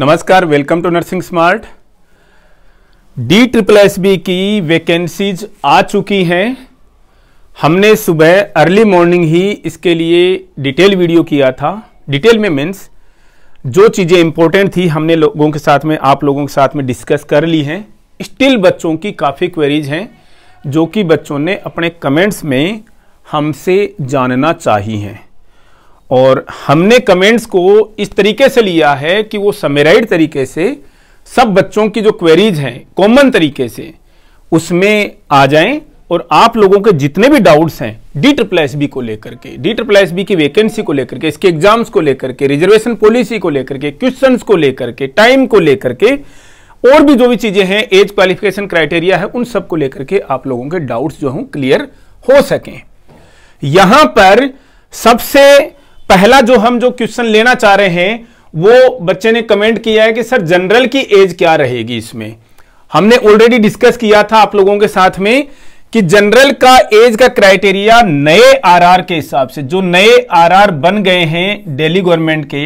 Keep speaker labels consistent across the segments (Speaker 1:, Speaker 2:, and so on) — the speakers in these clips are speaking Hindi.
Speaker 1: नमस्कार welcome to nursing smart D triple S B की वैकेंसीज आ चुकी हैं हमने सुबह अर्ली मॉर्निंग ही इसके लिए डिटेल वीडियो किया था डिटेल में मीन्स जो चीज़ें इंपॉर्टेंट थी हमने लोगों के साथ में आप लोगों के साथ में डिस्कस कर ली हैं स्टिल बच्चों की काफ़ी क्वेरीज हैं जो कि बच्चों ने अपने कमेंट्स में हमसे जानना चाहिए हैं और हमने कमेंट्स को इस तरीके से लिया है कि वो समेराइड तरीके से सब बच्चों की जो क्वेरीज हैं कॉमन तरीके से उसमें आ जाएं और आप लोगों के जितने भी डाउट्स हैं डी ट्रिपल एस बी को लेकर के डी ट्रिपल एस बी की वैकेंसी को लेकर के इसके एग्जाम्स को लेकर के रिजर्वेशन पॉलिसी को लेकर के क्वेश्चन को लेकर के टाइम को लेकर के और भी जो भी चीजें हैं एज क्वालिफिकेशन क्राइटेरिया है उन सब को लेकर के आप लोगों के डाउट्स जो हों क्लियर हो सकें यहां पर सबसे पहला जो हम जो क्वेश्चन लेना चाह रहे हैं वो बच्चे ने कमेंट किया है कि सर जनरल की एज क्या रहेगी इसमें हमने ऑलरेडी डिस्कस किया था आप लोगों के साथ में कि जनरल का एज का क्राइटेरिया नए आरआर के हिसाब से जो नए आरआर बन गए हैं दिल्ली गवर्नमेंट के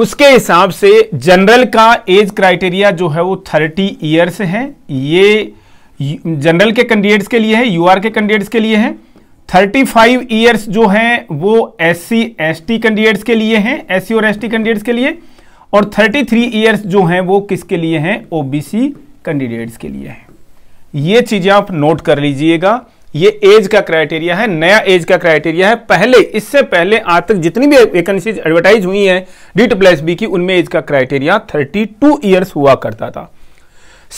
Speaker 1: उसके हिसाब से जनरल का एज क्राइटेरिया जो है वो थर्टी ईयर्स है ये जनरल के कैंडिडेट्स के लिए है यूआर के कैंडिडेट्स के लिए है थर्टी फाइव ईयर्स जो हैं वो S C S T candidates के लिए हैं एस और एस टी कैंडिडेट्स के लिए और थ्री ईयर्स जो हैं वो किसके लिए हैं ओबीसी कैंडिडेट्स के लिए हैं ये चीज़ें आप नोट कर लीजिएगा ये एज का क्राइटेरिया है नया एज का क्राइटेरिया है पहले इससे पहले आज तक जितनी भी वैकेंसीज एडवर्टाइज हुई हैं डी टू प्लस बी की उनमें एज का क्राइटेरिया टू ईयर्स हुआ करता था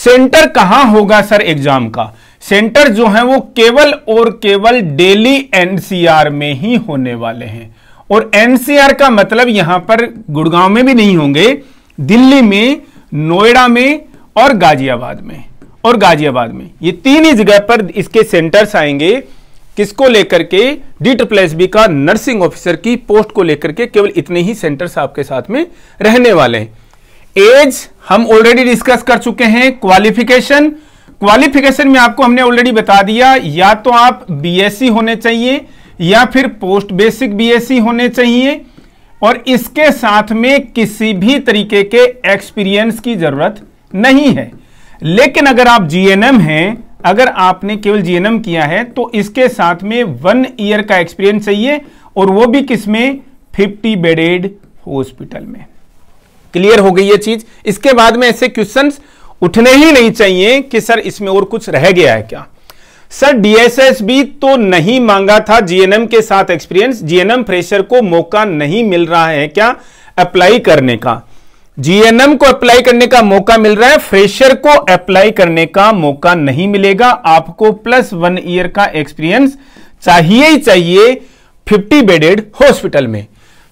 Speaker 1: सेंटर कहां होगा सर एग्जाम का सेंटर जो हैं वो केवल और केवल डेली एनसीआर में ही होने वाले हैं और एनसीआर का मतलब यहां पर गुड़गांव में भी नहीं होंगे दिल्ली में नोएडा में और गाजियाबाद में और गाजियाबाद में ये तीन ही जगह पर इसके सेंटर्स आएंगे किसको लेकर के डी ट्रिप्लेस बी का नर्सिंग ऑफिसर की पोस्ट को लेकर के केवल इतने ही सेंटर्स आपके साथ में रहने वाले हैं एज हम ऑलरेडी डिस्कस कर चुके हैं क्वालिफिकेशन क्वालिफिकेशन में आपको हमने ऑलरेडी बता दिया या तो आप बीएससी e होने चाहिए या फिर पोस्ट बेसिक बीएससी होने चाहिए और इसके साथ में किसी भी तरीके के एक्सपीरियंस की जरूरत नहीं है लेकिन अगर आप जीएनएम हैं अगर आपने केवल जीएनएम किया है तो इसके साथ में वन ईयर का एक्सपीरियंस चाहिए और वो भी किसमें फिफ्टी बेडेड हॉस्पिटल में क्लियर हो गई ये चीज इसके बाद में ऐसे क्वेश्चंस उठने ही नहीं चाहिए कि सर इसमें और कुछ रह गया है क्या सर डीएसएस भी तो नहीं मांगा था जीएनएम के साथ एक्सपीरियंस जीएनएम फ्रेशर को मौका नहीं मिल रहा है क्या अप्लाई करने का जीएनएम को अप्लाई करने का मौका मिल रहा है फ्रेशर को अप्लाई करने का मौका नहीं मिलेगा आपको प्लस वन ईयर का एक्सपीरियंस चाहिए ही चाहिए 50 बेडेड हॉस्पिटल में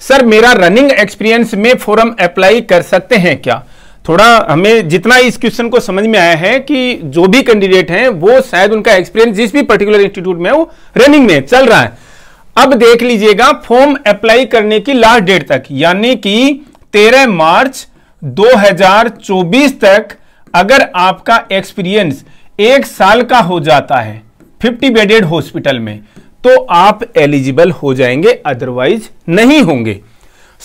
Speaker 1: सर मेरा रनिंग एक्सपीरियंस में फॉरम अप्लाई कर सकते हैं क्या थोड़ा हमें जितना इस क्वेश्चन को समझ में आया है कि जो भी कैंडिडेट हैं वो शायद उनका एक्सपीरियंस जिस भी पर्टिकुलर इंस्टीट्यूट में वो रनिंग में चल रहा है अब देख लीजिएगा फॉर्म अप्लाई करने की लास्ट डेट तक यानी कि 13 मार्च 2024 तक अगर आपका एक्सपीरियंस एक साल का हो जाता है 50 बेडेड हॉस्पिटल में तो आप एलिजिबल हो जाएंगे अदरवाइज नहीं होंगे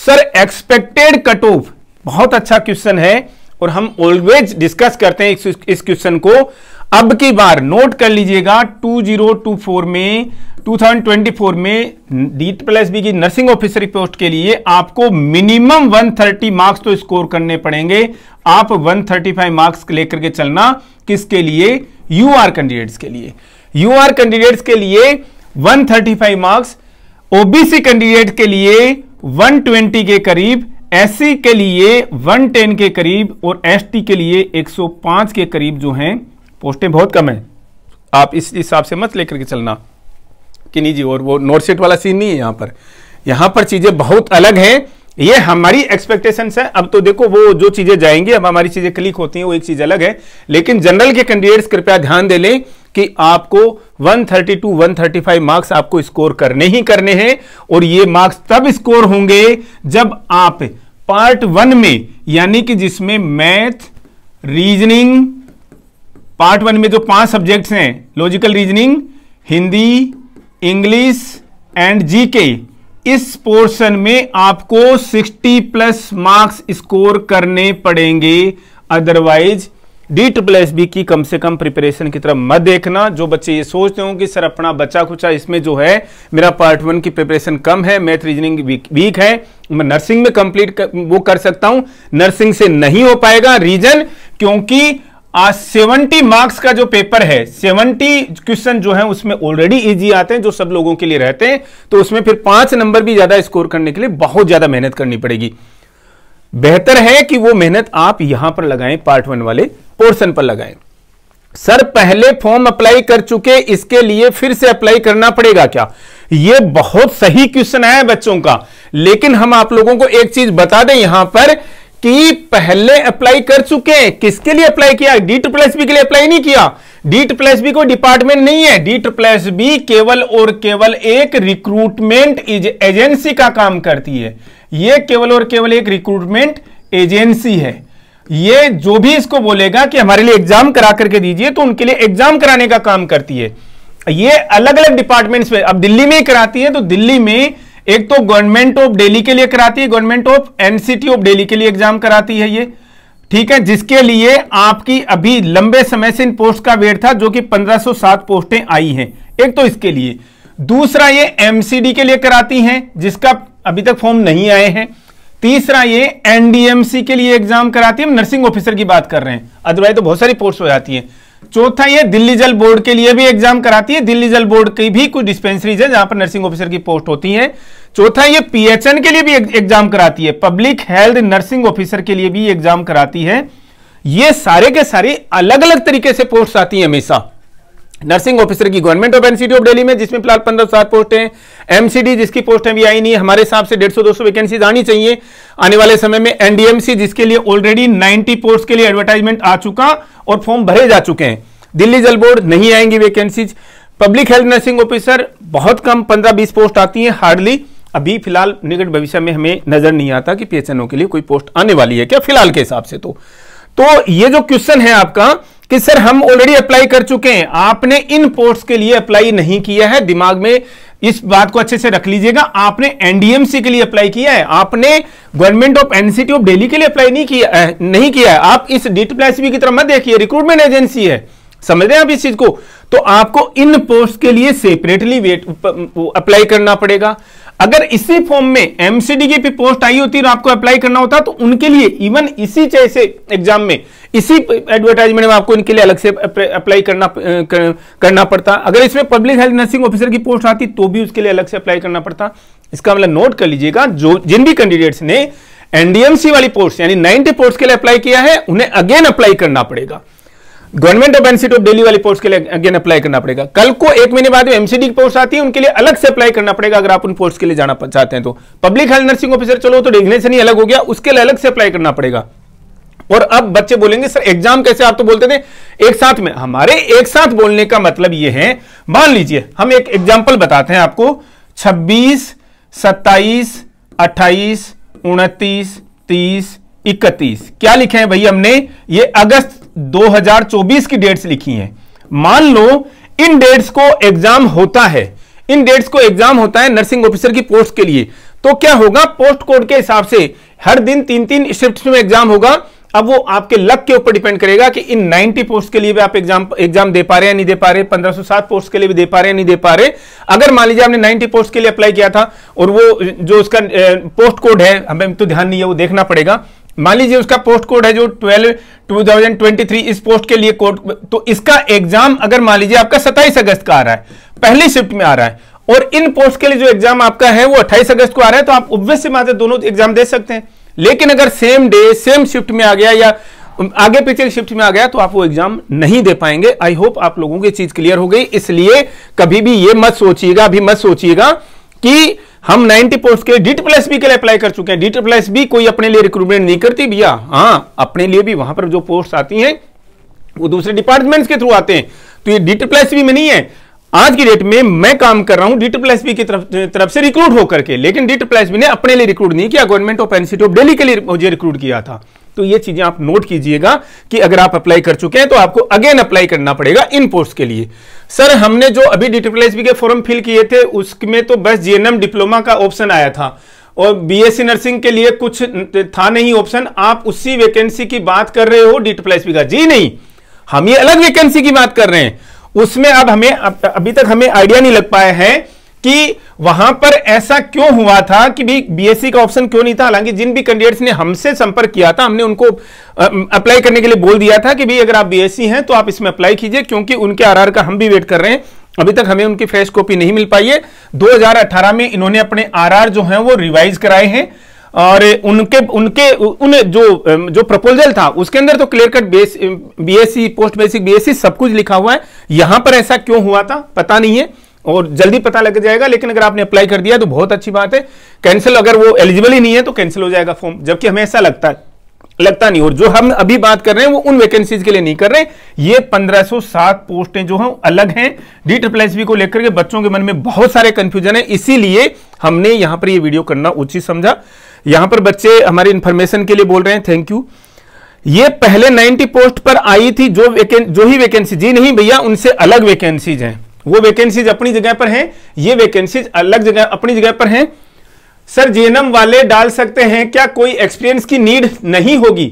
Speaker 1: सर एक्सपेक्टेड कट ऑफ बहुत अच्छा क्वेश्चन है और हम ऑलवेज डिस्कस करते हैं इस क्वेश्चन को अब की बार नोट कर लीजिएगा 2024 में 2024 में डीट प्लस बी की नर्सिंग ऑफिसर पोस्ट के लिए आपको मिनिमम 130 मार्क्स तो स्कोर करने पड़ेंगे आप 135 मार्क्स लेकर के चलना किसके लिए यू आर कैंडिडेट्स के लिए यू आर कैंडिडेट्स के लिए 135 मार्क्स ओबीसी कैंडिडेट के लिए 120 के करीब एस के लिए 110 के करीब और एस के लिए 105 के करीब जो हैं पोस्टें बहुत कम हैं आप इस हिसाब से मत लेकर के चलना कि नहीं जी और वो नोटशीट वाला सीन नहीं है यहाँ पर यहाँ पर चीज़ें बहुत अलग हैं ये हमारी एक्सपेक्टेशन है अब तो देखो वो जो चीज़ें जाएंगी अब हमारी चीज़ें क्लिक होती हैं वो एक चीज़ अलग है लेकिन जनरल के कैंडिडेट्स कृपया ध्यान दे लें कि आपको 132 टू 135 मार्क्स आपको स्कोर करने ही करने हैं और ये मार्क्स तब स्कोर होंगे जब आप पार्ट वन में यानी कि जिसमें मैथ रीजनिंग पार्ट वन में जो पांच सब्जेक्ट्स हैं logical reasoning Hindi English and GK इस पोर्शन में आपको 60 प्लस मार्क्स स्कोर करने पड़ेंगे otherwise D triple S B की कम से कम प्रिपरेशन की तरफ मत देखना जो बच्चे ये सोचते हो कि सर अपना बच्चा खुचा इसमें जो है मेरा पार्ट वन की प्रिपरेशन कम है मैथ रीजनिंग वीक, है मैं नर्सिंग में कंप्लीट कर, वो कर सकता हूं नर्सिंग से नहीं हो पाएगा रीजन क्योंकि आज सेवेंटी मार्क्स का जो पेपर है सेवेंटी क्वेश्चन जो है उसमें ऑलरेडी इजी आते हैं जो सब लोगों के लिए रहते हैं तो उसमें फिर पांच नंबर भी ज्यादा स्कोर करने के लिए बहुत ज्यादा मेहनत करनी पड़ेगी बेहतर है कि वो मेहनत आप यहां पर लगाएं पार्ट वन वाले पोर्शन पर लगाएं सर पहले फॉर्म अप्लाई कर चुके इसके लिए फिर से अप्लाई करना पड़ेगा क्या यह बहुत सही क्वेश्चन है बच्चों का लेकिन हम आप लोगों को एक चीज बता दें यहां पर कि पहले अप्लाई कर चुके हैं किसके लिए अप्लाई किया डी प्लस बी के लिए अप्लाई नहीं किया डी प्लस बी कोई डिपार्टमेंट नहीं है डी प्लस बी केवल और केवल एक रिक्रूटमेंट एजेंसी का काम करती है यह केवल और केवल एक रिक्रूटमेंट एजेंसी है ये जो भी इसको बोलेगा कि हमारे लिए एग्जाम करा करके दीजिए तो उनके लिए एग्जाम कराने का काम करती है ये अलग अलग डिपार्टमेंट्स में अब दिल्ली में ही कराती है तो दिल्ली में एक तो गवर्नमेंट ऑफ डेली के लिए कराती है government of NCT of Delhi के लिए एग्जाम कराती है ये ठीक है जिसके लिए आपकी अभी लंबे समय से इन पोस्ट का वेट था जो कि 1507 पोस्टें आई हैं एक तो इसके लिए दूसरा ये एमसीडी के लिए कराती हैं जिसका अभी तक फॉर्म नहीं आए हैं तीसरा ये एनडीएमसी के लिए एग्जाम कराती है हम नर्सिंग ऑफिसर की बात कर रहे हैं अदरवाइज तो बहुत सारी पोस्ट हो जाती है चौथा ये दिल्ली जल बोर्ड के लिए भी एग्जाम कराती है दिल्ली जल बोर्ड की भी कुछ डिस्पेंसरीज है जहां पर नर्सिंग ऑफिसर की पोस्ट होती है चौथा ये पीएचएन के लिए भी एग्जाम कराती है पब्लिक हेल्थ नर्सिंग ऑफिसर के लिए भी एग्जाम कराती है ये सारे के सारे अलग अलग तरीके से पोस्ट आती है हमेशा नर्सिंग ऑफिसर की government of NCT of Delhi में जिसमें फिलहाल पंद्रह सात पोस्ट है एमसीडी जिसकी पोस्ट अभी आई नहीं हमारे हिसाब से डेढ़ सौ दो सौ वैकेंसी आनी चाहिए आने वाले समय में एनडीएमसी जिसके लिए ऑलरेडी नाइनटी पोस्ट के लिए एडवर्टाइजमेंट आ चुका और फॉर्म भरे जा चुके हैं दिल्ली जल बोर्ड नहीं आएंगी vacancies public health nursing officer बहुत कम पंद्रह बीस पोस्ट आती है हार्डली अभी फिलहाल निकट भविष्य में हमें नजर नहीं आता कि पीएचएनओ के लिए कोई पोस्ट आने वाली है क्या फिलहाल के हिसाब से तो तो ये जो क्वेश्चन है आपका कि सर हम ऑलरेडी अप्लाई कर चुके हैं आपने इन पोस्ट के लिए अप्लाई नहीं किया है दिमाग में इस बात को अच्छे से रख लीजिएगा आपने एनडीएमसी के लिए अप्लाई किया है आपने government of NCT of Delhi के लिए अप्लाई नहीं किया नहीं किया है आप इस डीटीपीएसबी की तरफ मत देखिए रिक्रूटमेंट एजेंसी है समझ रहे हैं आप इस चीज को तो आपको इन पोस्ट के लिए सेपरेटली वेट अप्लाई करना पड़ेगा अगर इसी फॉर्म में एमसीडी की भी पोस्ट आई होती और आपको अप्लाई करना होता तो उनके लिए इवन इसी जैसे एग्जाम में इसी एडवर्टाइजमेंट में आपको इनके लिए अलग से अप्लाई करना कर, करना पड़ता अगर इसमें पब्लिक हेल्थ नर्सिंग ऑफिसर की पोस्ट आती तो भी उसके लिए अलग से अप्लाई करना पड़ता इसका मतलब नोट कर लीजिएगा जो जिन भी कैंडिडेट्स ने एनडीएमसी वाली पोस्ट यानी नाइनटी पोस्ट के लिए अप्लाई किया है उन्हें अगेन अप्लाई करना पड़ेगा government of NCT of Delhi वाली पोस्ट के लिए अगेन अप्लाई करना पड़ेगा कल को एक महीने बाद में एमसीडी की पोस्ट आती है उनके लिए अलग से अप्लाई करना पड़ेगा अगर आप उन पोस्ट के लिए जाना चाहते हैं तो पब्लिक हेल्थ नर्सिंग ऑफिसर चलो तो डिग्नेशन ही अलग हो गया उसके लिए अलग से अप्लाई करना पड़ेगा और अब बच्चे बोलेंगे सर एग्जाम कैसे आप तो बोलते थे एक साथ में हमारे एक साथ बोलने का मतलब यह है मान लीजिए हम एक एग्जाम्पल बताते हैं आपको छब्बीस सत्ताईस अट्ठाईस उनतीस तीस इकतीस क्या लिखे हैं भाई हमने ये अगस्त 2024 की डेट्स लिखी हैं मान लो इन डेट्स को एग्जाम होता है इन डेट्स को एग्जाम होता है नर्सिंग ऑफिसर की पोस्ट के लिए तो क्या होगा पोस्ट कोड के हिसाब से हर दिन तीन तीन शिफ्ट में एग्जाम होगा अब वो आपके लक के ऊपर डिपेंड करेगा कि इन 90 पोस्ट के लिए भी आप एग्जाम एग्जाम दे पा रहे हैं नहीं दे पा रहे 1507 पोस्ट के लिए भी दे पा रहे हैं नहीं दे पा रहे अगर मान लीजिए आपने 90 पोस्ट के लिए अप्लाई किया था और वो जो उसका पोस्ट कोड है हमें तो ध्यान नहीं है वो देखना पड़ेगा मान लीजिए उसका पोस्ट कोड है जो ट्वेल्व 2023 इस पोस्ट के लिए कोड तो इसका एग्जाम अगर मान लीजिए आपका 27 अगस्त का आ रहा है पहली शिफ्ट में आ रहा है और इन पोस्ट के लिए जो एग्जाम आपका है वो 28 अगस्त को आ रहा है तो आप उब्वियस मात्र दोनों एग्जाम दे सकते हैं लेकिन अगर सेम डे सेम शिफ्ट में आ गया या आगे पीछे शिफ्ट में आ गया तो आप वो एग्जाम नहीं दे पाएंगे आई होप आप लोगों की चीज क्लियर हो गई इसलिए कभी भी ये मत सोचिएगा अभी मत सोचिएगा कि हम 90 पोस्ट के डीट प्लस बी के लिए अप्लाई कर चुके हैं डीट प्लस बी कोई अपने लिए रिक्रूटमेंट नहीं करती भैया हाँ अपने लिए भी वहां पर जो पोस्ट आती हैं वो दूसरे डिपार्टमेंट्स के थ्रू आते हैं तो ये डीट प्लस बी में नहीं है आज की डेट में मैं काम कर रहा हूं डीट प्लस बी की तरफ तरफ से रिक्रूट होकर के लेकिन डीट प्लस बी ने अपने लिए रिक्रूट नहीं किया government of NCT of Delhi के लिए मुझे रिक्रूट किया था तो ये चीजें आप नोट कीजिएगा कि अगर आप अप्लाई कर चुके हैं तो आपको अगेन अप्लाई करना पड़ेगा इन पोस्ट के लिए सर हमने जो अभी डीट्रिपल के फॉर्म फिल किए थे उसमें तो बस जीएनएम डिप्लोमा का ऑप्शन आया था और बीएससी नर्सिंग के लिए कुछ था नहीं ऑप्शन आप उसी वैकेंसी की बात कर रहे हो डीट्रिपल का जी नहीं हम ये अलग वैकेंसी की बात कर रहे हैं उसमें अब हमें अभी तक हमें आइडिया नहीं लग पाया है कि वहां पर ऐसा क्यों हुआ था कि भी बीएससी e का ऑप्शन क्यों नहीं था हालांकि जिन भी कैंडिडेट्स ने हमसे संपर्क किया था हमने उनको अप्लाई करने के लिए बोल दिया था कि भाई अगर आप बीएससी e हैं तो आप इसमें अप्लाई कीजिए क्योंकि उनके आरआर का हम भी वेट कर रहे हैं अभी तक हमें उनकी फ्रेश कॉपी नहीं मिल पाई है दो में इन्होंने अपने आर जो है वो रिवाइज कराए हैं और उनके उनके उन जो जो प्रपोजल था उसके अंदर तो clear cut BSc post basic BSc सब कुछ लिखा हुआ है यहां पर ऐसा क्यों हुआ था पता नहीं है और जल्दी पता लग जाएगा लेकिन अगर आपने अप्लाई कर दिया तो बहुत अच्छी बात है कैंसिल अगर वो एलिजिबल ही नहीं है तो कैंसिल हो जाएगा फॉर्म जबकि हमें ऐसा लगता है लगता नहीं और जो हम अभी बात कर रहे हैं वो उन वैकेंसीज के लिए नहीं कर रहे ये 1507 पोस्टें जो हैं अलग हैं डी ट्रिपल एस को लेकर के बच्चों के मन में बहुत सारे कंफ्यूजन है इसीलिए हमने यहां पर ये वीडियो करना उचित समझा यहां पर बच्चे हमारे इंफॉर्मेशन के लिए बोल रहे हैं थैंक यू ये पहले 90 पोस्ट पर आई थी जो वेकें, जो ही वैकेंसी जी नहीं भैया उनसे अलग वैकेंसीज हैं वो वैकेंसीज अपनी जगह पर हैं ये वैकेंसीज अलग जगह अपनी जगह पर हैं सर जेएनएम वाले डाल सकते हैं क्या कोई एक्सपीरियंस की नीड नहीं होगी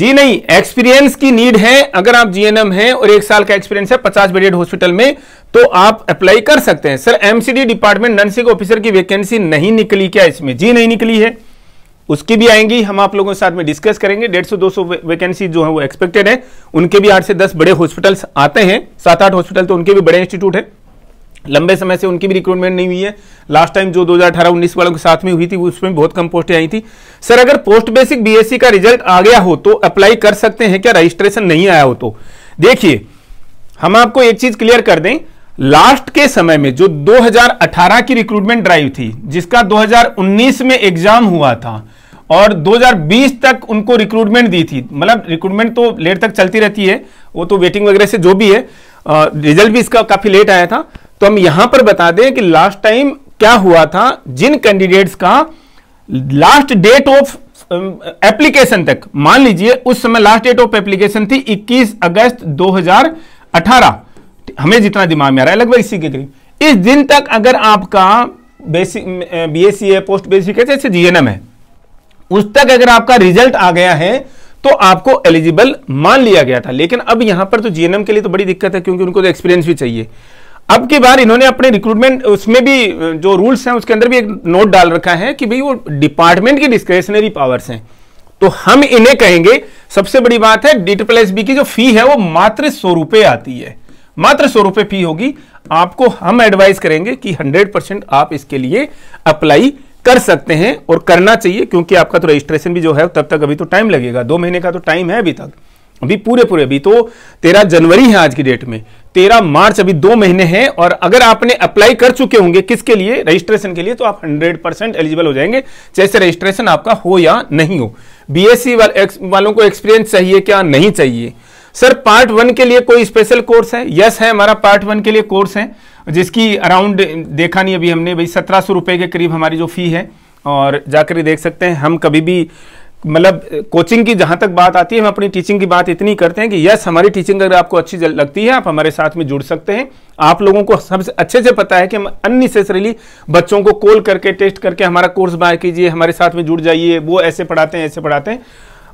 Speaker 1: जी नहीं एक्सपीरियंस की नीड है अगर आप जीएनएम हैं और एक साल का एक्सपीरियंस है पचास बेडेड हॉस्पिटल में तो आप अप्लाई कर सकते हैं sir MCD department nursing officer की वैकेंसी नहीं निकली क्या इसमें जी नहीं निकली है उसकी भी आएंगी हम आप लोगों के साथ में डिस्कस करेंगे डेढ़ सौ दो सौ वैकेंसी जो है वो एक्सपेक्टेड है उनके भी आठ से दस बड़े हॉस्पिटल आते हैं सात आठ हॉस्पिटल तो उनके भी बड़े इंस्टीट्यूट है लंबे समय से उनकी भी रिक्रूटमेंट नहीं हुई है लास्ट टाइम जो 2018-19 वालों के साथ में हुई थी उसमें बहुत कम पोस्टें आई थी सर अगर पोस्ट बेसिक बीएससी का रिजल्ट आ गया हो तो अप्लाई कर सकते हैं क्या रजिस्ट्रेशन नहीं आया हो तो देखिए हम आपको एक चीज क्लियर कर दें लास्ट के समय में जो 2018 की रिक्रूटमेंट ड्राइव थी जिसका दो में एग्जाम हुआ था और 2020 तक उनको रिक्रूटमेंट दी थी मतलब रिक्रूटमेंट तो लेट तक चलती रहती है वो तो वेटिंग वगैरह से जो भी है रिजल्ट भी इसका काफ़ी लेट आया था तो हम यहां पर बता दें कि लास्ट टाइम क्या हुआ था जिन कैंडिडेट्स का लास्ट डेट ऑफ एप्लीकेशन तक मान लीजिए उस समय लास्ट डेट ऑफ एप्लीकेशन थी 21 अगस्त 2018 हमें जितना दिमाग में आ रहा है लगभग इसी के करीब इस दिन तक अगर आपका बेसिक बी एस सी है पोस्ट बेसिक है जैसे जीएनएम है उस तक अगर आपका रिजल्ट आ गया है तो आपको एलिजिबल मान लिया गया था लेकिन अब यहां पर तो जीएनएम के लिए तो बड़ी दिक्कत है क्योंकि उनको तो एक्सपीरियंस भी चाहिए अब की बार इन्होंने अपने रिक्रूटमेंट उसमें भी जो रूल्स हैं उसके अंदर भी एक नोट डाल रखा है कि भाई वो डिपार्टमेंट की डिस्क्रेशनरी पावर्स हैं तो हम इन्हें कहेंगे सबसे बड़ी बात है डी ट्रिपल एस बी की जो फी है वो मात्र सौ रुपए आती है मात्र सौ रुपए फी होगी आपको हम एडवाइस करेंगे कि हंड्रेड परसेंट आप इसके लिए अप्लाई कर सकते हैं और करना चाहिए क्योंकि आपका तो रजिस्ट्रेशन भी जो है तब तक अभी तो टाइम लगेगा दो महीने का तो टाइम है अभी तक अभी पूरे पूरे अभी तो तेरह जनवरी है आज की डेट में तेरह मार्च अभी दो महीने हैं और अगर आपने अप्लाई कर चुके होंगे किसके लिए रजिस्ट्रेशन के लिए तो आप 100 परसेंट एलिजिबल हो जाएंगे जैसे रजिस्ट्रेशन आपका हो या नहीं हो बीएससी e वाल, वालों को एक्सपीरियंस चाहिए क्या नहीं चाहिए सर पार्ट वन के लिए कोई स्पेशल कोर्स है यस है हमारा पार्ट वन के लिए कोर्स है जिसकी अराउंड देखा नहीं अभी हमने भाई सत्रह सौ रुपये के करीब हमारी जो फी है और जाकर देख सकते हैं हम कभी भी मतलब कोचिंग की जहां तक बात आती है हम अपनी टीचिंग की बात इतनी करते हैं कि यस हमारी टीचिंग अगर आपको अच्छी लगती है आप हमारे साथ में जुड़ सकते हैं आप लोगों को सबसे अच्छे से पता है कि हम अननेसेसरीली बच्चों को कॉल करके टेस्ट करके हमारा कोर्स बाय कीजिए हमारे साथ में जुड़ जाइए वो ऐसे पढ़ाते हैं ऐसे पढ़ाते हैं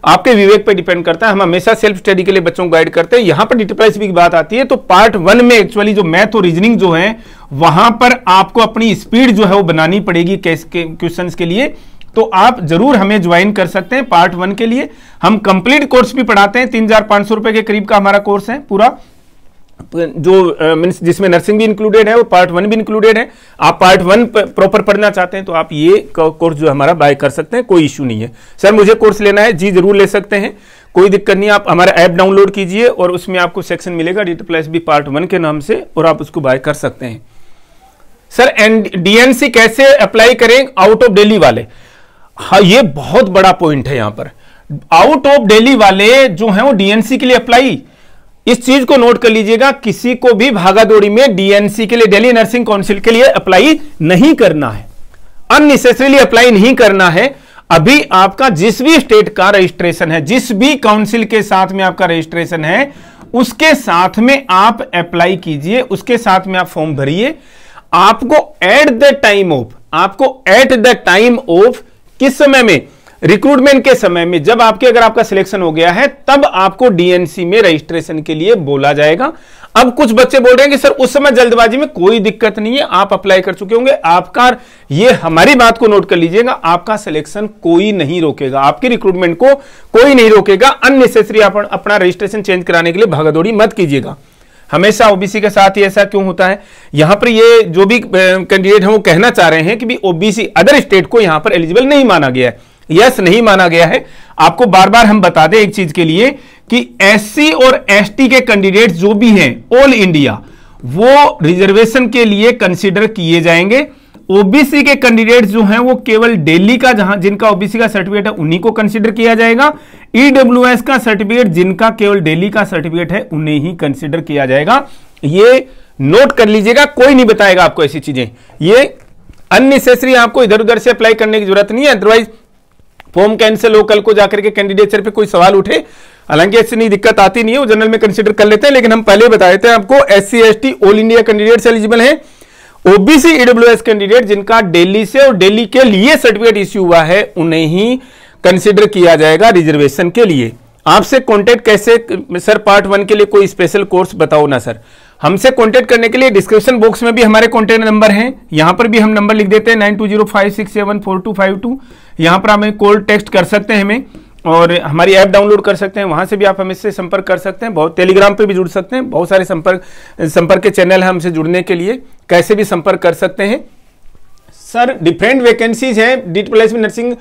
Speaker 1: आपके विवेक पर डिपेंड करता है हम हमेशा सेल्फ स्टडी के लिए बच्चों को गाइड करते हैं यहां पर डिटेप्राइज की बात आती है तो पार्ट वन में एक्चुअली जो मैथ और रीजनिंग जो है वहां पर आपको अपनी स्पीड जो है वो बनानी पड़ेगी क्वेश्चन के लिए तो आप जरूर हमें ज्वाइन कर सकते हैं पार्ट वन के लिए हम कंप्लीट कोर्स भी पढ़ाते हैं तीन हजार पांच सौ रुपए के करीब का हमारा कोर्स है पूरा जो मीन्स जिसमें नर्सिंग भी इंक्लूडेड है वो पार्ट वन भी इंक्लूडेड है आप पार्ट वन प्रॉपर पढ़ना चाहते हैं तो आप ये कोर्स जो हमारा बाय कर सकते हैं कोई इशू नहीं है सर मुझे कोर्स लेना है जी जरूर ले सकते हैं कोई दिक्कत नहीं आप हमारा ऐप डाउनलोड कीजिए और उसमें आपको सेक्शन मिलेगा D plus B part one के नाम से और आप उसको बाय कर सकते हैं सर एंड डीएनसी कैसे अप्लाई करें आउट ऑफ डेली वाले हाँ ये बहुत बड़ा पॉइंट है यहां पर आउट ऑफ डेली वाले जो है वो डीएनसी के लिए अप्लाई इस चीज को नोट कर लीजिएगा किसी को भी दौड़ी में डीएनसी के लिए दिल्ली नर्सिंग काउंसिल के लिए अप्लाई नहीं करना है अननेसेसरीली अप्लाई नहीं करना है अभी आपका जिस भी स्टेट का रजिस्ट्रेशन है जिस भी काउंसिल के साथ में आपका रजिस्ट्रेशन है उसके साथ में आप अप्लाई कीजिए उसके साथ में आप फॉर्म भरिए आपको एट द टाइम ऑफ आपको एट द टाइम ऑफ किस समय में रिक्रूटमेंट के समय में जब आपके अगर आपका सिलेक्शन हो गया है तब आपको डीएनसी में रजिस्ट्रेशन के लिए बोला जाएगा अब कुछ बच्चे बोल रहे हैं कि सर उस समय जल्दबाजी में कोई दिक्कत नहीं है आप अप्लाई कर चुके होंगे आपका ये हमारी बात को नोट कर लीजिएगा आपका सिलेक्शन कोई नहीं रोकेगा आपकी रिक्रूटमेंट को कोई नहीं रोकेगा अननेसेसरी आप अपना रजिस्ट्रेशन चेंज कराने के लिए भागादौड़ी मत कीजिएगा हमेशा ओबीसी के साथ ही ऐसा क्यों होता है यहां पर ये जो भी कैंडिडेट है वो कहना चाह रहे हैं कि भी ओबीसी अदर स्टेट को यहां पर एलिजिबल नहीं माना गया है यस नहीं माना गया है आपको बार बार हम बता दें एक चीज के लिए कि एससी और एसटी के कैंडिडेट जो भी हैं ऑल इंडिया वो रिजर्वेशन के लिए कंसिडर किए जाएंगे ओबीसी के कैंडिडेट जो हैं वो केवल दिल्ली का जहां जिनका ओबीसी का सर्टिफिकेट है उन्हीं को कंसिडर किया जाएगा ईडब्ल्यू e का सर्टिफिकेट जिनका केवल दिल्ली का सर्टिफिकेट है उन्हें ही कंसिडर किया जाएगा ये नोट कर लीजिएगा कोई नहीं बताएगा आपको ऐसी चीजें ये अननेसेसरी आपको इधर उधर से अप्लाई करने की जरूरत नहीं है अदरवाइज फॉर्म कैंसिल हो कल को जाकर के कैंडिडेचर पे कोई सवाल उठे हालांकि ऐसी नहीं दिक्कत आती नहीं है वो जनरल में कंसिडर कर लेते हैं लेकिन हम पहले बता देते हैं आपको S C all India candidate eligible है ओबीसी एस कैंडिडेट जिनका डेली से और डेली के लिए सर्टिफिकेट इश्यू हुआ है उन्हें ही कंसिडर किया जाएगा रिजर्वेशन के लिए आपसे कांटेक्ट कैसे सर पार्ट वन के लिए कोई स्पेशल कोर्स बताओ ना सर हमसे कांटेक्ट करने के लिए डिस्क्रिप्शन बॉक्स में भी हमारे कांटेक्ट नंबर हैं यहाँ पर भी हम नंबर लिख देते हैं nine two zero five six seven four two five two यहाँ पर हमें कॉल टेक्स्ट कर सकते हैं हमें और हमारी ऐप डाउनलोड कर सकते हैं वहां से भी आप हमें से संपर्क कर सकते हैं बहुत टेलीग्राम पे भी जुड़ सकते हैं बहुत सारे संपर्क संपर्क के चैनल हैं हमसे जुड़ने के लिए कैसे भी संपर्क कर सकते हैं सर डिफरेंट वैकेंसीज हैं डिट प्लेस में नर्सिंग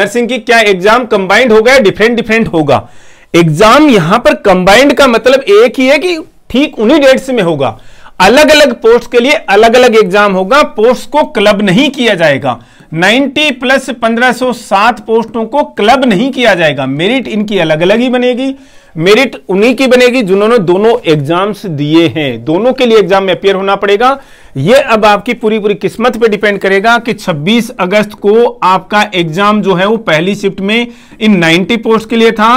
Speaker 1: नर्सिंग की क्या एग्जाम कंबाइंड होगा या डिफरेंट डिफरेंट होगा एग्जाम यहां पर कंबाइंड का मतलब एक ही है कि ठीक उन्हीं डेट्स में होगा अलग अलग पोस्ट के लिए अलग अलग एग्जाम होगा पोस्ट को क्लब नहीं किया जाएगा 90 प्लस 1507 पोस्टों को क्लब नहीं किया जाएगा मेरिट इनकी अलग अलग ही बनेगी मेरिट उन्हीं की बनेगी जिन्होंने दोनों एग्जाम्स दिए हैं दोनों के लिए एग्जाम में अपेयर होना पड़ेगा ये अब आपकी पूरी पूरी किस्मत पे डिपेंड करेगा कि 26 अगस्त को आपका एग्जाम जो है वो पहली शिफ्ट में इन 90 पोस्ट के लिए था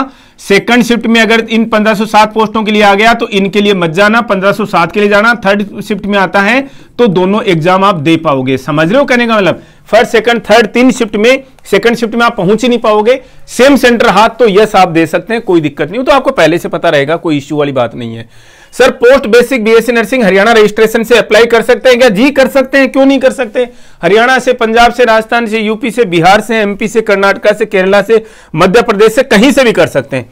Speaker 1: सेकंड शिफ्ट में अगर इन 1507 पोस्टों के लिए आ गया तो इनके लिए मत जाना 1507 के लिए जाना थर्ड शिफ्ट में आता है तो दोनों एग्जाम आप दे पाओगे समझ रहे हो कहने का मतलब फर्स्ट सेकंड थर्ड तीन शिफ्ट में सेकंड शिफ्ट में आप पहुंच ही नहीं पाओगे सेम सेंटर हाथ तो यस आप दे सकते हैं कोई दिक्कत नहीं तो आपको पहले से पता रहेगा कोई इश्यू वाली बात नहीं है sir post basic BSc nursing Haryana registration से अप्लाई कर सकते हैं क्या जी कर सकते हैं क्यों नहीं कर सकते हरियाणा से पंजाब से राजस्थान से यूपी से बिहार से एमपी से कर्नाटका से केरला से मध्य प्रदेश से कहीं से भी कर सकते हैं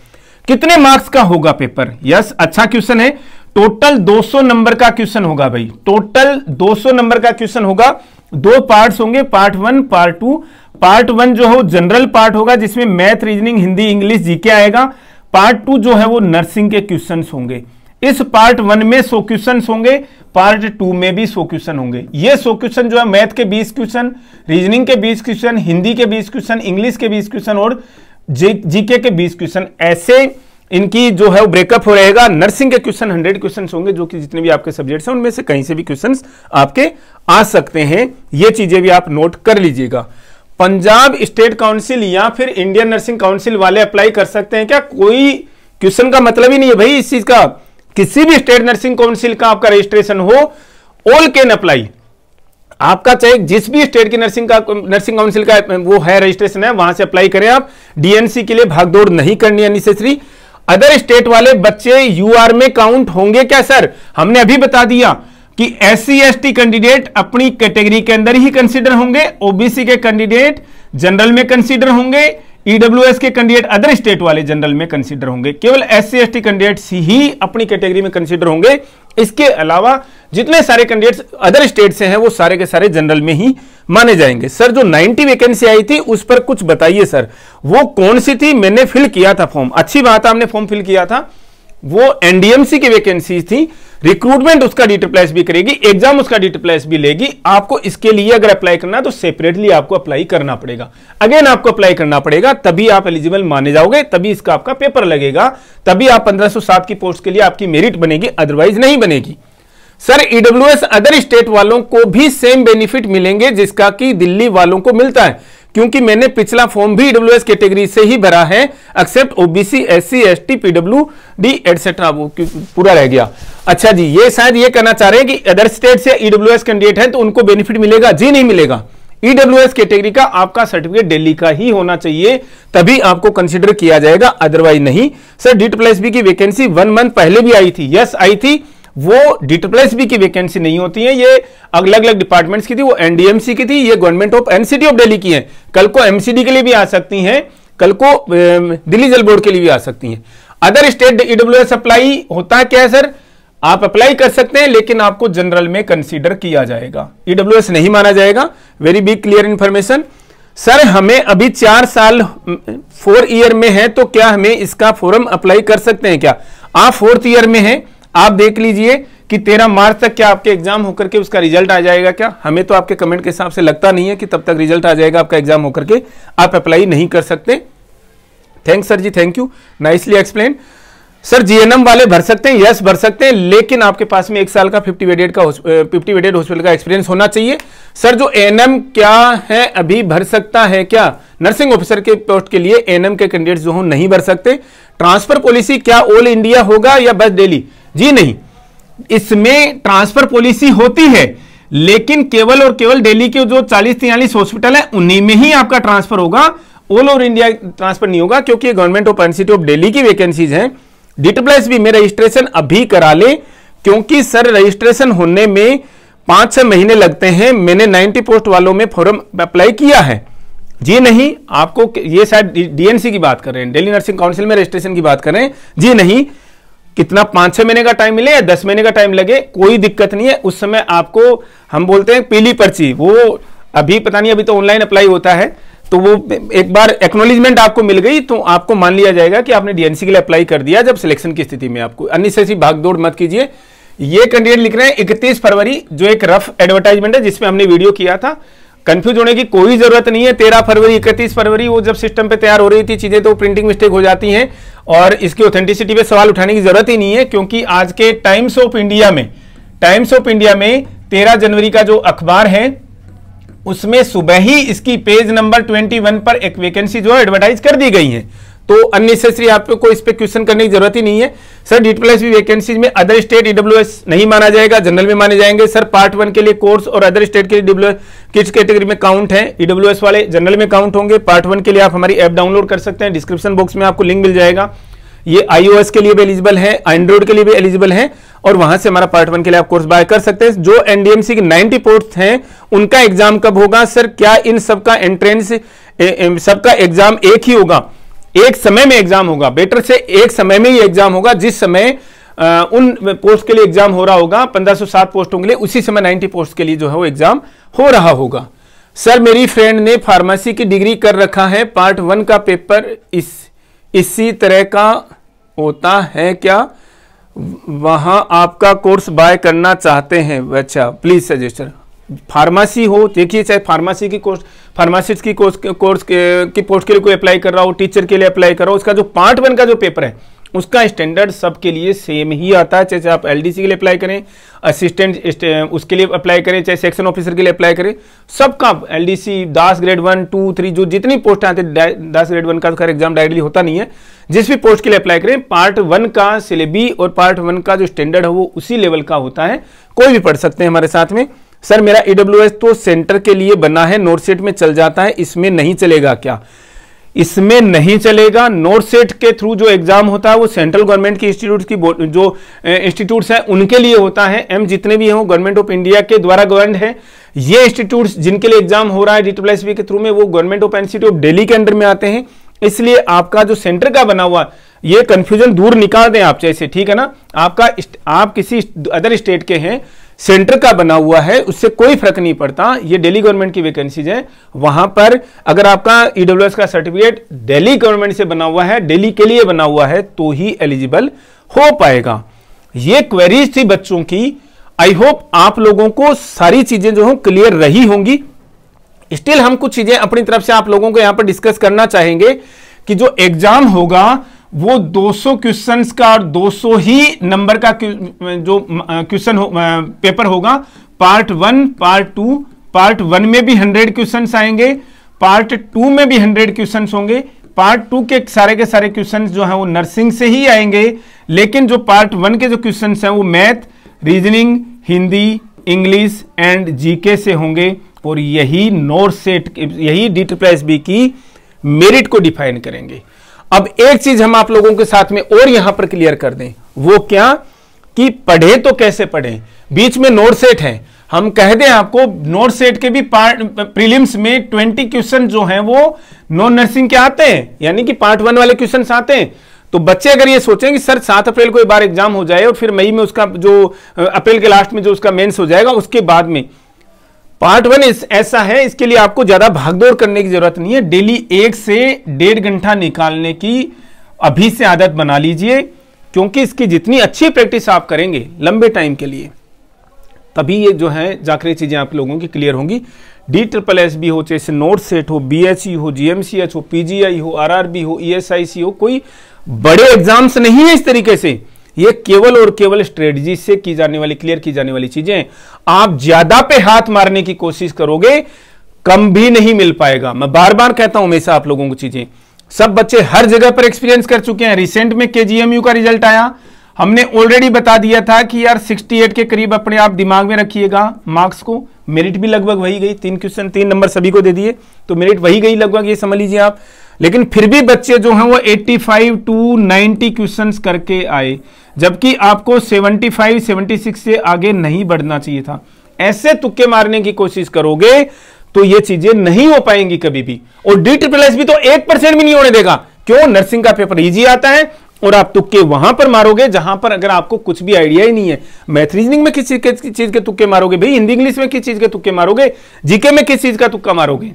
Speaker 1: कितने मार्क्स का होगा पेपर यस अच्छा क्वेश्चन है टोटल 200 नंबर का क्वेश्चन होगा भाई टोटल 200 नंबर का क्वेश्चन होगा दो पार्ट्स होंगे part one part two part one जो वो जनरल पार्ट होगा जिसमें math reasoning Hindi English GK आएगा पार्ट टू जो है वो नर्सिंग के क्वेश्चंस होंगे इस पार्ट वन में सो क्वेश्चन होंगे पार्ट टू में भी सो क्वेश्चन होंगे ये सो क्वेश्चन जो है मैथ के बीस क्वेश्चन रीजनिंग के बीस क्वेश्चन हिंदी के बीस क्वेश्चन इंग्लिश के बीस क्वेश्चन और जीके के बीस क्वेश्चन ऐसे इनकी जो है वो ब्रेकअप हो रहेगा नर्सिंग के क्वेश्चन हंड्रेड क्वेश्चन होंगे जो कि जितने भी आपके सब्जेक्ट्स हैं उनमें से कहीं से भी क्वेश्चन आपके आ सकते हैं ये चीजें भी आप नोट कर लीजिएगा पंजाब स्टेट काउंसिल या फिर इंडियन नर्सिंग काउंसिल वाले अप्लाई कर सकते हैं क्या कोई क्वेश्चन का मतलब ही नहीं है भाई इस चीज का किसी भी स्टेट नर्सिंग काउंसिल का आपका रजिस्ट्रेशन हो ऑल कैन अप्लाई आपका चाहे जिस भी स्टेट की नर्सिंग का नर्सिंग काउंसिल का वो है रजिस्ट्रेशन है वहां से अप्लाई करें आप डीएनसी के लिए भागदौड़ नहीं करनी है नेसेसरी अदर स्टेट वाले बच्चे यूआर में काउंट होंगे क्या सर हमने अभी बता दिया कि एस सी कैंडिडेट अपनी कैटेगरी के अंदर ही कंसिडर होंगे ओबीसी के कैंडिडेट जनरल में कंसिडर होंगे ईडब्ल्यूएस e के कैंडिडेट अदर स्टेट वाले जनरल में कंसीडर होंगे केवल एस सी कैंडिडेट्स ही अपनी कैटेगरी में कंसीडर होंगे इसके अलावा जितने सारे कैंडिडेट्स अदर स्टेट से हैं वो सारे के सारे जनरल में ही माने जाएंगे सर जो 90 वैकेंसी आई थी उस पर कुछ बताइए सर वो कौन सी थी मैंने फिल किया था फॉर्म अच्छी बात है हमने फॉर्म फिल किया था वो एनडीएमसी की वैकेंसी थी रिक्रूटमेंट उसका डिटरप्लाइस भी करेगी एग्जाम उसका डिटरप्लाइस भी लेगी आपको इसके लिए अगर अप्लाई करना है तो सेपरेटली आपको अप्लाई करना पड़ेगा अगेन आपको अप्लाई करना पड़ेगा तभी आप एलिजिबल माने जाओगे तभी इसका आपका पेपर लगेगा तभी आप 1507 की पोस्ट के लिए आपकी मेरिट बनेगी अदरवाइज नहीं बनेगी सर ईडब्ल्यू अदर स्टेट वालों को भी सेम बेनिफिट मिलेंगे जिसका कि दिल्ली वालों को मिलता है क्योंकि मैंने पिछला फॉर्म भी ईडब्ल्यू e कैटेगरी से ही भरा है except OBC S C S T P W D etcetera वो पूरा रह गया अच्छा जी ये शायद ये कहना चाह रहे हैं कि अदर स्टेट से ईडब्ल्यू कैंडिडेट है तो उनको बेनिफिट मिलेगा जी नहीं मिलेगा ईडब्ल्यू e कैटेगरी का आपका सर्टिफिकेट दिल्ली का ही होना चाहिए तभी आपको कंसिडर किया जाएगा अदरवाइज नहीं सर डीट प्लस बी की वैकेंसी वन मंथ पहले भी आई थी यस आई थी वो डीटरप्लेस बी की वैकेंसी नहीं होती है ये अलग अलग डिपार्टमेंट्स की थी वो एनडीएमसी की थी ये government of NCD of Delhi की है कल को एमसीडी के लिए भी आ सकती हैं कल को दिल्ली जल बोर्ड के लिए भी आ सकती हैं other state E W e apply होता है क्या है सर आप अप्लाई कर सकते हैं लेकिन आपको जनरल में कंसीडर किया जाएगा ईडब्ल्यू e नहीं माना जाएगा very big clear information sir हमें अभी चार साल फोर ईयर में है तो क्या हमें इसका फॉर्म अप्लाई कर सकते हैं क्या आप फोर्थ ईयर में हैं आप देख लीजिए कि 13 मार्च तक क्या आपके एग्जाम होकर के उसका रिजल्ट आ जाएगा क्या हमें तो आपके कमेंट के हिसाब से लगता नहीं है कि तब तक रिजल्ट आ जाएगा आपका एग्जाम होकर के आप अप्लाई नहीं कर सकते thank sir ji thank you nicely explain sir GNM वाले भर सकते हैं यस भर सकते हैं लेकिन आपके पास में एक साल का फिफ्टी वेडेड का फिफ्टी वेडेड हॉस्पिटल का एक्सपीरियंस होना चाहिए सर जो एनएम क्या है अभी भर सकता है क्या नर्सिंग ऑफिसर के पोस्ट के लिए एनएम के कैंडिडेट्स जो हो नहीं भर सकते ट्रांसफर पॉलिसी क्या ऑल इंडिया होगा या बस डेली जी नहीं इसमें ट्रांसफर पॉलिसी होती है लेकिन केवल और केवल दिल्ली के जो चालीस तिरालीस हॉस्पिटल है उन्हीं में ही आपका ट्रांसफर होगा ऑल ओवर इंडिया ट्रांसफर नहीं होगा क्योंकि government of university of Delhi की वैकेंसीज हैं डिटप्लस भी में रजिस्ट्रेशन अभी करा ले क्योंकि सर रजिस्ट्रेशन होने में पांच छह महीने लगते हैं मैंने नाइनटी पोस्ट वालों में फॉर्म अप्लाई किया है जी नहीं आपको ये शायद डीएनसी की बात कर रहे हैं दिल्ली नर्सिंग काउंसिल में रजिस्ट्रेशन की बात कर रहे हैं जी नहीं कितना पांच छह महीने का टाइम मिले या दस महीने का टाइम लगे कोई दिक्कत नहीं है उस समय आपको हम बोलते हैं पीली पर्ची वो अभी पता नहीं अभी तो ऑनलाइन अप्लाई होता है तो वो एक बार एक्नोलिजमेंट आपको मिल गई तो आपको मान लिया जाएगा कि आपने डीएनसी के लिए अप्लाई कर दिया जब सिलेक्शन की स्थिति में आपको से भागदौड़ मत कीजिए ये कैंडिडेट लिख रहे हैं इकतीस फरवरी जो एक रफ एडवर्टाइजमेंट है जिसमें हमने वीडियो किया था कंफ्यूज होने की कोई जरूरत नहीं है तेरह फरवरी इकतीस फरवरी वो जब सिस्टम पे तैयार हो रही थी चीजें तो प्रिंटिंग मिस्टेक हो जाती हैं और इसकी ऑथेंटिसिटी पे सवाल उठाने की जरूरत ही नहीं है क्योंकि आज के टाइम्स ऑफ इंडिया में टाइम्स ऑफ इंडिया में तेरह जनवरी का जो अखबार है उसमें सुबह ही इसकी पेज नंबर ट्वेंटी वन पर एक वेकेंसी जो है एडवर्टाइज कर दी गई है तो अननेसेसरी आपको इस पर क्वेश्चन करने की जरूरत ही नहीं है सर डीटप्लस भी वैकेंसीज में अदर स्टेट ईडब्ल्यू नहीं माना जाएगा जनरल में माने जाएंगे सर पार्ट वन के लिए कोर्स और अदर स्टेट के लिए डब्ल्यू e किस कैटेगरी में काउंट है ईडब्ल्यू वाले जनरल में काउंट होंगे पार्ट वन के लिए आप हमारी ऐप डाउनलोड कर सकते हैं डिस्क्रिप्शन बॉक्स में आपको लिंक मिल जाएगा ये आईओएस के लिए भी एलिजिबल है एंड्रॉइड के लिए भी एलिजिबल है और वहां से हमारा पार्ट वन के लिए आप कोर्स बाय कर सकते हैं जो एनडीएमसी के 90 पोर्ट हैं उनका एग्जाम कब होगा सर क्या इन सबका एंट्रेंस सबका एग्जाम एक ही होगा एक समय में एग्जाम होगा बेटर से एक समय में ही एग्जाम होगा जिस समय उन पोस्ट के लिए एग्जाम हो रहा होगा 1507 पोस्टों के लिए उसी समय 90 पोस्ट के लिए जो है वो एग्जाम हो रहा होगा सर मेरी फ्रेंड ने फार्मेसी की डिग्री कर रखा है पार्ट वन का पेपर इस इसी तरह का होता है क्या वहां आपका कोर्स बाय करना चाहते हैं अच्छा प्लीज सजेस्टर फार्मेसी हो देखिए चाहे फार्मेसी की कोर्स फार्मासिस्ट की कोर्स कोर्स की पोस्ट के लिए कोई अप्लाई कर रहा हो टीचर के लिए अप्लाई कर रहा हो उसका जो पार्ट वन का जो पेपर है उसका स्टैंडर्ड सबके लिए सेम ही आता है चाहे आप एलडीसी के लिए अप्लाई करें असिस्टेंट उसके लिए अप्लाई करें चाहे सेक्शन ऑफिसर के लिए अप्लाई करें सबका LDC DASS grade one two three जो जितनी पोस्ट आते दास ग्रेड वन का एग्जाम तो डायरेक्टली होता नहीं है जिस भी पोस्ट के लिए अप्लाई करें पार्ट वन का सिलेबी और पार्ट वन का जो स्टैंडर्ड है वो उसी लेवल का होता है कोई भी पढ़ सकते हैं हमारे साथ में सर मेरा ई तो सेंटर के लिए बना है नोट सेट में चल जाता है इसमें नहीं चलेगा क्या इसमें नहीं चलेगा नोट सेट के थ्रू जो एग्जाम होता है वो सेंट्रल गवर्नमेंट के इंस्टीट्यूट की जो इंस्टीट्यूट हैं उनके लिए होता है एम जितने भी हैं गवर्नमेंट ऑफ इंडिया के द्वारा गवर्न है ये इंस्टीट्यूट जिनके लिए एग्जाम हो रहा है डी के थ्रू में वो government of institute of Delhi के अंडर में आते हैं इसलिए आपका जो सेंटर का बना हुआ ये कंफ्यूजन दूर निकाल दें आप जैसे ठीक है ना आपका आप किसी अदर स्टेट के हैं सेंटर का बना हुआ है उससे कोई फर्क नहीं पड़ता ये दिल्ली गवर्नमेंट की वैकेंसीज हैं वहां पर अगर आपका ईडब्ल्यू e का सर्टिफिकेट दिल्ली गवर्नमेंट से बना हुआ है दिल्ली के लिए बना हुआ है तो ही एलिजिबल हो पाएगा ये क्वेरीज थी बच्चों की आई होप आप लोगों को सारी चीजें जो हो क्लियर रही होंगी स्टिल हम कुछ चीजें अपनी तरफ से आप लोगों को यहां पर डिस्कस करना चाहेंगे कि जो एग्जाम होगा वो 200 क्वेश्चंस का और 200 ही नंबर का जो क्वेश्चन हो, पेपर होगा part one part two part one में भी हंड्रेड क्वेश्चन आएंगे पार्ट टू में भी हंड्रेड क्वेश्चन होंगे पार्ट टू के सारे के सारे क्वेश्चन जो है वो नर्सिंग से ही आएंगे लेकिन जो पार्ट वन के जो क्वेश्चन हैं वो math reasoning Hindi English and GK से होंगे और यही नोट सेट यही डी प्लस बी की मेरिट को डिफाइन करेंगे अब एक चीज हम आप लोगों के साथ में और यहां पर क्लियर कर दें वो क्या कि पढ़े तो कैसे पढ़े बीच में नोट सेट है हम कह दें आपको नोट सेट के भी प्रीलिम्स में ट्वेंटी क्वेश्चन जो हैं वो नॉन नर्सिंग के आते हैं यानी कि पार्ट वन वाले क्वेश्चन आते हैं तो बच्चे अगर ये सोचें कि सर सात अप्रैल को एक बार एग्जाम हो जाए और फिर मई में उसका जो अप्रैल के लास्ट में जो उसका मेंस हो जाएगा उसके बाद में पार्ट वन इस ऐसा है इसके लिए आपको ज्यादा भागदौड़ करने की जरूरत नहीं है डेली एक से डेढ़ घंटा निकालने की अभी से आदत बना लीजिए क्योंकि इसकी जितनी अच्छी प्रैक्टिस आप करेंगे लंबे टाइम के लिए तभी ये जो है जाकर चीज़ें आप लोगों की क्लियर होंगी डी ट्रिपल एस बी हो चाहे नोट सेट हो बी एच ई हो जी एम सी एच हो पी जी आई हो आर आर बी हो ई एस आई सी हो कोई बड़े एग्जाम्स नहीं है इस तरीके से ये केवल और केवल स्ट्रेटजी से की जाने वाली क्लियर की जाने वाली चीजें आप ज्यादा पे हाथ मारने की कोशिश करोगे कम भी नहीं मिल पाएगा मैं बार बार कहता हूं हमेशा आप लोगों को चीजें सब बच्चे हर जगह पर एक्सपीरियंस कर चुके हैं रिसेंट में के का रिजल्ट आया हमने ऑलरेडी बता दिया था कि यार 68 के करीब अपने आप दिमाग में रखिएगा मार्क्स को मेरिट भी लगभग वही गई तीन क्वेश्चन तीन नंबर सभी को दे दिए तो मेरिट वही गई लगभग ये समझ लीजिए आप लेकिन फिर भी बच्चे जो हैं वो 85 टू 90 क्वेश्चंस करके आए जबकि आपको 75 76 से आगे नहीं बढ़ना चाहिए था ऐसे तुक्के मारने की कोशिश करोगे तो ये चीजें नहीं हो पाएंगी कभी भी और डी ट्रिपल एस भी तो एक परसेंट भी नहीं होने देगा क्यों नर्सिंग का पेपर इजी आता है और आप तुक्के वहां पर मारोगे जहां पर अगर आपको कुछ भी आइडिया ही नहीं है मैथ रीजनिंग में किस चीज के चीज के तुक्के मारोगे भाई हिंदी इंग्लिश में किस चीज के तुक्के मारोगे जीके में किस चीज का तुक्का मारोगे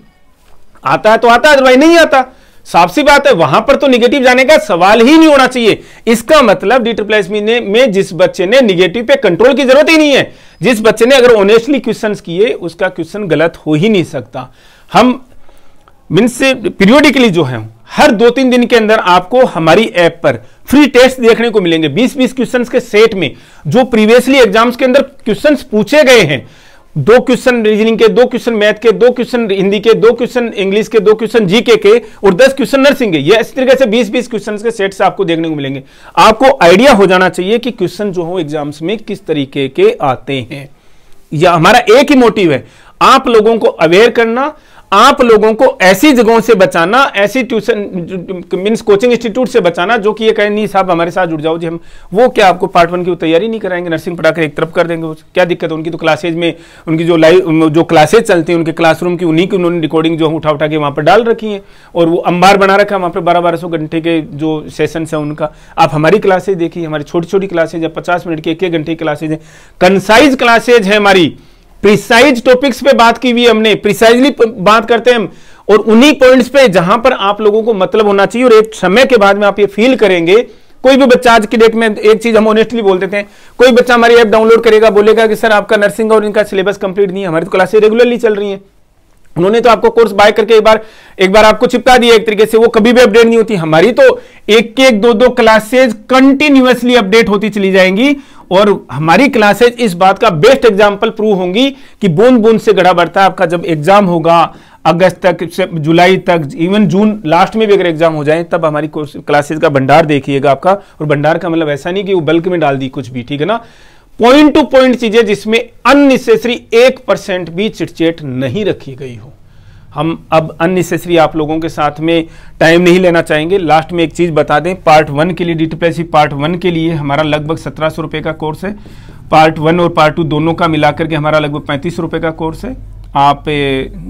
Speaker 1: आता है तो आता है अदरवाइज नहीं आता साफ सी बात है वहां पर तो निगेटिव जाने का सवाल ही नहीं होना चाहिए इसका मतलब डी ट्रिपल ने में जिस बच्चे ने निगेटिव पे कंट्रोल की जरूरत ही नहीं है जिस बच्चे ने अगर ऑनेस्टली क्वेश्चन किए उसका क्वेश्चन गलत हो ही नहीं सकता हम मीन्स पीरियोडिकली जो है हर दो तीन दिन के अंदर आपको हमारी ऐप पर फ्री टेस्ट देखने को मिलेंगे 20-20 क्वेश्चंस के सेट में जो प्रीवियसली एग्जाम्स के अंदर क्वेश्चंस पूछे गए हैं दो क्वेश्चन रीजनिंग के दो क्वेश्चन मैथ के दो क्वेश्चन हिंदी के दो क्वेश्चन इंग्लिश के दो क्वेश्चन जीके के और दस क्वेश्चन नर्सिंग के ये इस तरीके से बीस बीस क्वेश्चन के सेट से आपको देखने को मिलेंगे आपको आइडिया हो जाना चाहिए कि क्वेश्चन जो हो एग्जाम्स में किस तरीके के आते हैं या हमारा एक ही मोटिव है आप लोगों को अवेयर करना आप लोगों को ऐसी जगहों से बचाना ऐसी ट्यूशन मीन्स कोचिंग इंस्टीट्यूट से बचाना जो कि ये कहें नहीं साहब हमारे साथ जुड़ जाओ जी हम वो क्या आपको पार्ट वन की तैयारी नहीं कराएंगे नर्सिंग पढ़ाकर एक तरफ कर देंगे क्या दिक्कत है उनकी तो क्लासेज में उनकी जो लाइव जो क्लासेज चलती हैं उनके क्लासरूम की उन्हीं की उन्होंने रिकॉर्डिंग जो उठा उठा के वहाँ पर डाल रखी है और वो अंबार बना रखा है वहाँ पर बारह बारह सौ घंटे के जो सेशंस हैं उनका आप हमारी क्लासेज देखिए हमारी छोटी छोटी क्लासेज है पचास मिनट की एक एक घंटे की क्लासेज है कंसाइज क्लासेज है हमारी प्रिसाइज टॉपिक्स पे बात की हुई हमने प्रिसाइजली बात करते हैं हम और उन्हीं पॉइंट्स पे जहां पर आप लोगों को मतलब होना चाहिए और एक समय के बाद में आप ये फील करेंगे कोई भी बच्चा आज की डेट में एक चीज हम ऑनेस्टली बोल देते हैं कोई बच्चा हमारी ऐप डाउनलोड करेगा बोलेगा कि सर आपका नर्सिंग और इनका सिलेबस कंप्लीट नहीं है हमारी तो क्लासेस रेगुलरली चल रही है उन्होंने तो आपको कोर्स बाय करके एक बार एक बार आपको चिपका दिया एक तरीके से वो कभी भी अपडेट नहीं होती हमारी तो एक एक दो दो क्लासेज कंटिन्यूअसली अपडेट होती चली जाएंगी और हमारी क्लासेज इस बात का बेस्ट एग्जाम्पल प्रूव होंगी कि बूंद बूंद से गड़ा बढ़ता है आपका जब एग्जाम होगा अगस्त तक जुलाई तक इवन जून लास्ट में भी अगर एग्जाम हो जाए तब हमारी क्लासेज का भंडार देखिएगा आपका और भंडार का मतलब ऐसा नहीं कि वो बल्क में डाल दी कुछ भी ठीक है ना पॉइंट टू पॉइंट चीजें जिसमें अननेसेसरी एक परसेंट भी चिटचेट नहीं रखी गई हो हम अब अननेसेसरी आप लोगों के साथ में टाइम नहीं लेना चाहेंगे लास्ट में एक चीज़ बता दें पार्ट वन के लिए डीटीपीएससी पार्ट वन के लिए हमारा लगभग सत्रह सौ रुपये का कोर्स है पार्ट वन और पार्ट टू दोनों का मिलाकर के हमारा लगभग पैंतीस रुपये का कोर्स है आप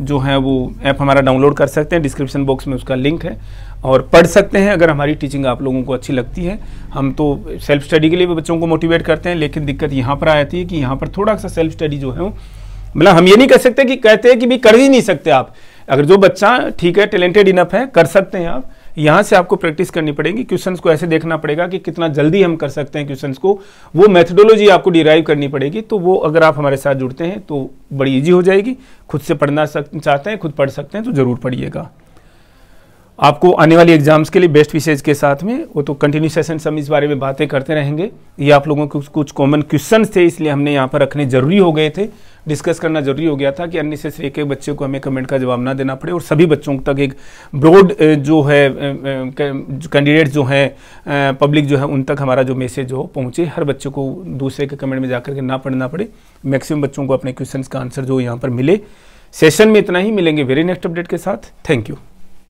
Speaker 1: जो है वो ऐप हमारा डाउनलोड कर सकते हैं डिस्क्रिप्शन बॉक्स में उसका लिंक है और पढ़ सकते हैं अगर हमारी टीचिंग आप लोगों को अच्छी लगती है हम तो सेल्फ स्टडी के लिए भी बच्चों को मोटिवेट करते हैं लेकिन दिक्कत यहाँ पर आ जाती है कि यहाँ पर थोड़ा सा सेल्फ स्टडी जो है मतलब हम ये नहीं कह सकते कि कहते हैं कि भी कर ही नहीं सकते आप अगर जो बच्चा ठीक है टैलेंटेड इनफ है कर सकते हैं आप यहाँ से आपको प्रैक्टिस करनी पड़ेगी क्वेश्चंस को ऐसे देखना पड़ेगा कि कितना जल्दी हम कर सकते हैं क्वेश्चंस को वो मेथडोलॉजी आपको डिराइव करनी पड़ेगी तो वो अगर आप हमारे साथ जुड़ते हैं तो बड़ी ईजी हो जाएगी खुद से पढ़ना चाहते हैं खुद पढ़ सकते हैं तो ज़रूर पढ़िएगा आपको आने वाली एग्जाम्स के लिए बेस्ट विशेष के साथ में वो तो कंटिन्यू सेशन हम इस बारे में बातें करते रहेंगे ये आप लोगों के कुछ कॉमन क्वेश्चन थे इसलिए हमने यहाँ पर रखने जरूरी हो गए थे डिस्कस करना जरूरी हो गया था कि अन्य से एक एक बच्चे को हमें कमेंट का जवाब ना देना पड़े और सभी बच्चों तक एक ब्रॉड जो है कैंडिडेट जो हैं पब्लिक जो है उन तक हमारा जो मैसेज हो पहुँचे हर बच्चे को दूसरे के कमेंट में जाकर के ना पढ़ना पड़े मैक्सिमम बच्चों को अपने क्वेश्चन का आंसर जो यहाँ पर मिले सेशन में इतना ही मिलेंगे वेरी नेक्स्ट अपडेट के साथ थैंक यू